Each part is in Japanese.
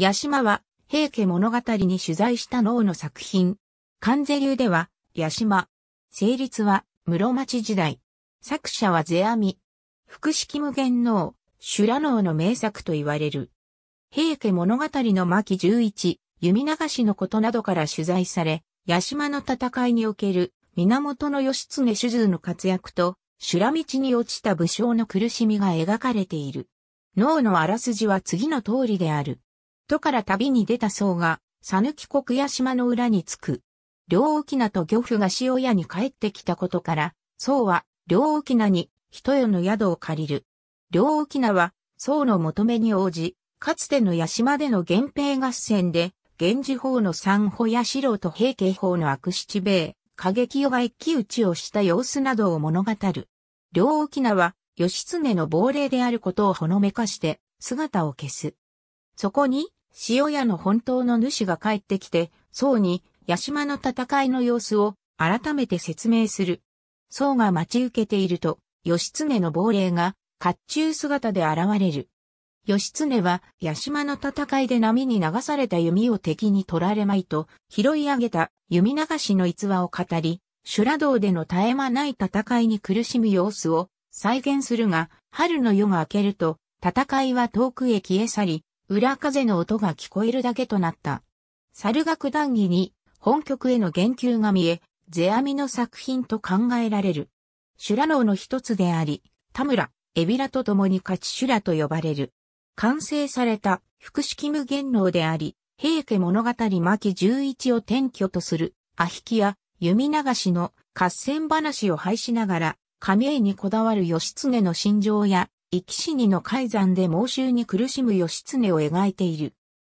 八島は、平家物語に取材した能の作品。関税流では、八島。成立は、室町時代。作者は世阿弥。複式無限能、修羅能の名作と言われる。平家物語の巻11、弓流しのことなどから取材され、八島の戦いにおける源義経主従の活躍と、修羅道に落ちた武将の苦しみが描かれている。脳のあらすじは次の通りである。都から旅に出た僧が、さぬき国屋島の裏に着く。両沖名と漁夫が塩屋に帰ってきたことから、僧は両沖名に人世の宿を借りる。両沖名は僧の求めに応じ、かつての屋島での源平合戦で、源氏法の三保や四郎と平家法の悪七兵衛、過激世が一騎打ちをした様子などを物語る。両沖名は、義経の亡霊であることをほのめかして、姿を消す。そこに、塩屋の本当の主が帰ってきて、宋に、八島の戦いの様子を改めて説明する。宋が待ち受けていると、義経の亡霊が、甲冑姿で現れる。義経は、八島の戦いで波に流された弓を敵に取られまいと、拾い上げた弓流しの逸話を語り、修羅道での絶え間ない戦いに苦しむ様子を再現するが、春の夜が明けると、戦いは遠くへ消え去り、裏風の音が聞こえるだけとなった。猿楽談義に本曲への言及が見え、世阿弥の作品と考えられる。修羅能の一つであり、田村、エビラと共に勝ち修羅と呼ばれる。完成された複式無限能であり、平家物語巻11を転居とする、アヒキや弓流しの合戦話を廃しながら、神絵にこだわる義経の心情や生き死にの改ざんで猛襲に苦しむ義経を描いている。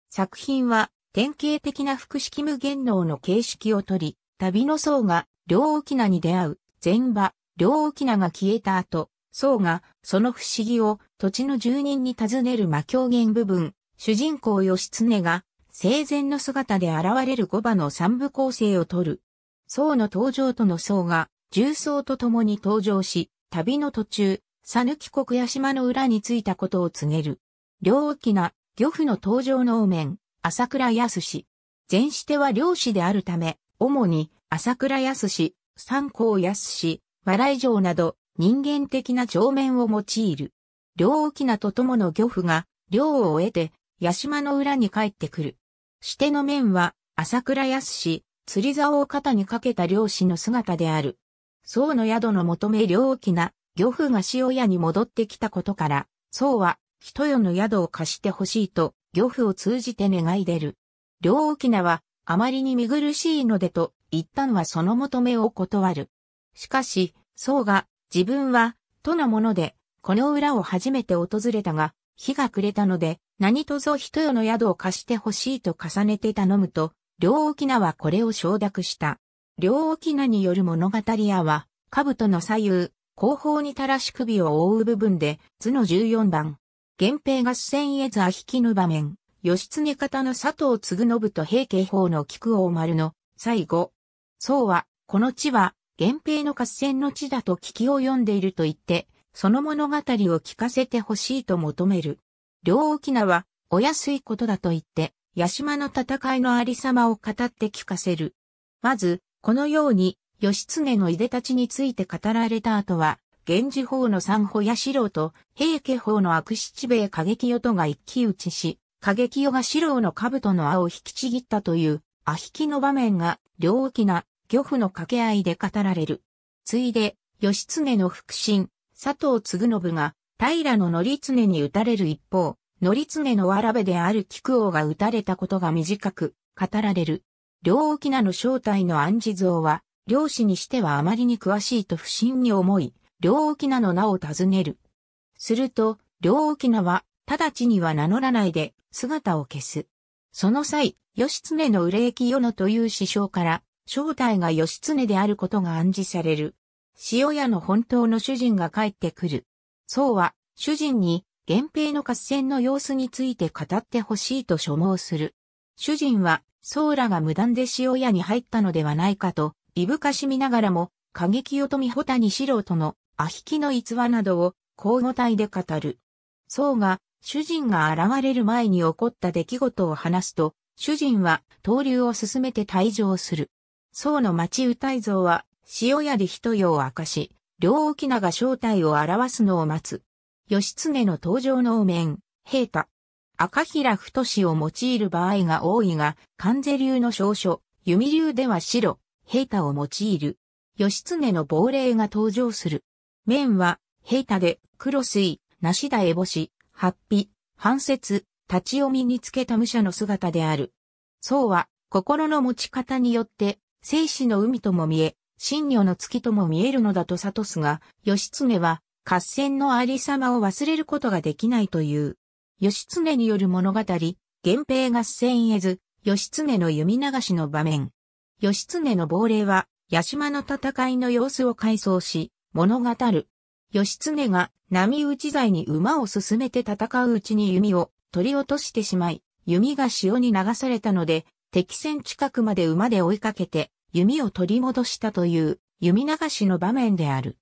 作品は典型的な複式無限能の形式をとり、旅の僧が両翁に出会う前場、両翁が消えた後、僧がその不思議を土地の住人に尋ねる魔狂言部分、主人公義経が生前の姿で現れる五馬の三部構成をとる。僧の登場との僧が重僧と共に登場し、旅の途中、さぬき国屋島の裏に着いたことを告げる。両大きな、漁夫の登場能面、朝倉康氏。前しては漁師であるため、主に、朝倉康氏、三光康氏、笑い城など、人間的な帳面を用いる。両大きなと友の漁夫が、漁を終えて、屋島の裏に帰ってくる。しての面は、朝倉康氏、釣り竿を肩にかけた漁師の姿である。宋の宿の求め両大きな、漁夫が塩屋に戻ってきたことから、宋は、人よの宿を貸してほしいと、漁夫を通じて願い出る。両翁は、あまりに見苦しいのでと、一旦はその求めを断る。しかし、宋が、自分は、とのもので、この裏を初めて訪れたが、日が暮れたので、何とぞ人よの宿を貸してほしいと重ねて頼むと、両沖縄はこれを承諾した。両沖縄による物語屋は、兜の左右、後方に垂らし首を覆う部分で、図の14番。源平合戦絵図あ引きぬ場面。義経方の佐藤継信と平家法の菊王丸の最後。そうは、この地は、源平の合戦の地だと聞きを読んでいると言って、その物語を聞かせてほしいと求める。両沖縄、お安いことだと言って、八島の戦いのありさまを語って聞かせる。まず、このように、義経のいでたちについて語られた後は、源氏法の三保や四郎と、平家法の悪七兵衛過激与とが一騎打ちし、過激与が四郎の兜の青を引きちぎったという、あ引きの場面が、両大きな、漁夫の掛け合いで語られる。ついで、義経の腹心、佐藤継信が、平の則常に打たれる一方、則常のわらべである菊王が打たれたことが短く、語られる。両きなの正体の暗示像は、漁師にしてはあまりに詳しいと不審に思い、両沖菜の名を尋ねる。すると、両沖菜は、直ちには名乗らないで、姿を消す。その際、義経の憂き世のという師匠から、正体が義経であることが暗示される。塩屋の本当の主人が帰ってくる。そうは、主人に、源平の合戦の様子について語ってほしいと所望する。主人は、僧らが無断で塩屋に入ったのではないかと、いぶかしみながらも、過激を富穂谷四素とのアヒキの逸話などを交互体で語る。僧が、主人が現れる前に起こった出来事を話すと、主人は登竜を進めて退場する。僧の町歌い像は、塩屋で人夜を明かし、両沖が正体を表すのを待つ。義経の登場の面、平太。赤平太を用いる場合が多いが、関税流の少書、弓流では白、平太を用いる。義経の亡霊が登場する。面は、平太で、黒水、梨田烏帽子、八匹、半節、立ち読みにつけた武者の姿である。僧は、心の持ち方によって、生死の海とも見え、真女の月とも見えるのだと悟すが、義経は、合戦のありさまを忘れることができないという。義経による物語、源平合戦へず、義経の弓流しの場面。義経の亡霊は、八島の戦いの様子を回想し、物語る。義経が波打ち剤に馬を進めて戦ううちに弓を取り落としてしまい、弓が潮に流されたので、敵戦近くまで馬で追いかけて、弓を取り戻したという、弓流しの場面である。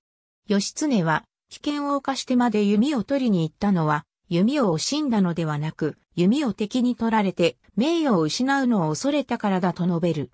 義経は、危険を冒してまで弓を取りに行ったのは、弓を惜しんだのではなく、弓を敵に取られて、名誉を失うのを恐れたからだと述べる。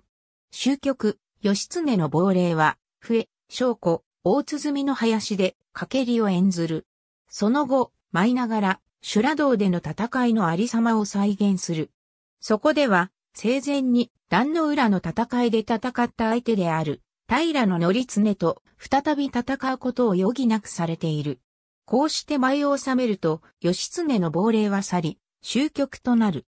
終局、義経の亡霊は、笛、証拠、大鼓の林で、かけりを演ずる。その後、舞いながら、修羅道での戦いのありさまを再現する。そこでは、生前に、壇の浦の戦いで戦った相手である、平の則常と再び戦うことを余儀なくされている。こうして舞を収めると、義経の亡霊は去り、終局となる。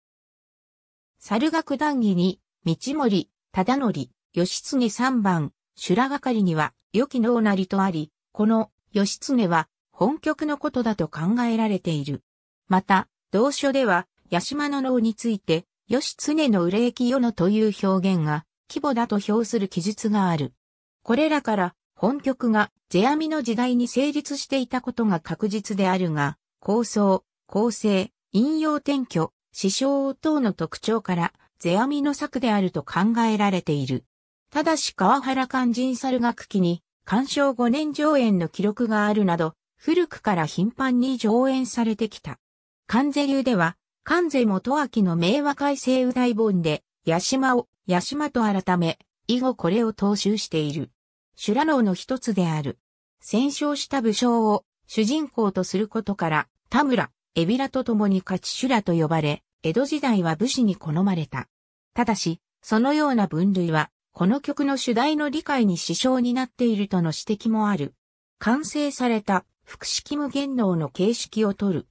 猿楽談義に、道森、忠則、義経三番、修羅係には、良き能なりとあり、この、義経は、本局のことだと考えられている。また、同書では、八島の能について、義経の憂き世のという表現が、規模だと評する記述がある。これらから、本局が、世阿弥の時代に成立していたことが確実であるが、構想、構成、引用転居、思想等の特徴から、世阿弥の作であると考えられている。ただし川原勧人猿楽器に、鑑賞5年上演の記録があるなど、古くから頻繁に上演されてきた。関税流では、関税元明の名和改正う大本で、八島を、八島と改め、以後これを踏襲している。修羅能の一つである。戦勝した武将を主人公とすることから、田村、海老ラと共に勝ち修羅と呼ばれ、江戸時代は武士に好まれた。ただし、そのような分類は、この曲の主題の理解に支障になっているとの指摘もある。完成された、複式無限能の形式を取る。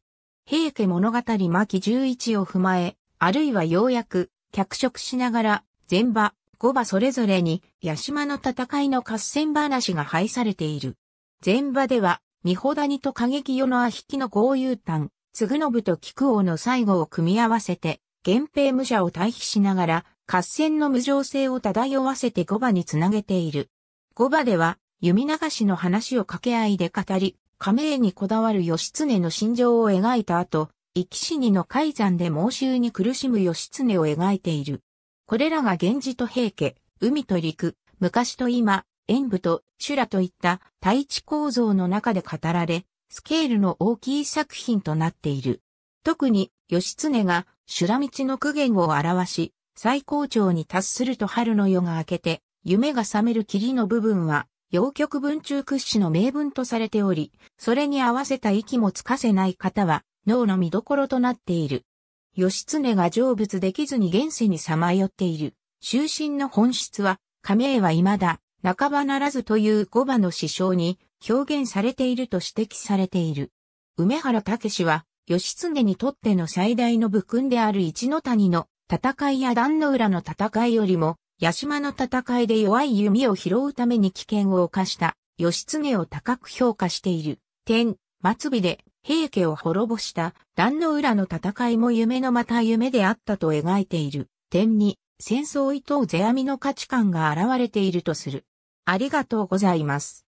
平家物語巻11を踏まえ、あるいはようやく、脚色しながら、前場、後場それぞれに、八島の戦いの合戦話が配されている。前場では、三穂谷と過激世のあひきの豪遊譚、嗣信と菊王の最後を組み合わせて、源平武者を退避しながら、合戦の無常性を漂わせて五馬につなげている。五馬では、弓流しの話を掛け合いで語り、加盟にこだわる義経の心情を描いた後、生き死にの改ざんで猛襲に苦しむ義経を描いている。これらが源氏と平家、海と陸、昔と今、演武と修羅といった対地構造の中で語られ、スケールの大きい作品となっている。特に、義経が修羅道の苦言を表し、最高潮に達すると春の夜が明けて、夢が覚める霧の部分は、洋曲文中屈指の名文とされており、それに合わせた息もつかせない方は、脳の見どころとなっている。義経が成仏できずに現世にさまよっている。終身の本質は、亀へは未だ、半ばならずという五馬の師匠に、表現されていると指摘されている。梅原武は、義経にとっての最大の武勲である一の谷の戦いや壇の浦の戦いよりも、八島の戦いで弱い弓を拾うために危険を犯した、義経を高く評価している。天、末尾で平家を滅ぼした壇の浦の戦いも夢のまた夢であったと描いている。天に戦争図を世阿弥の価値観が現れているとする。ありがとうございます。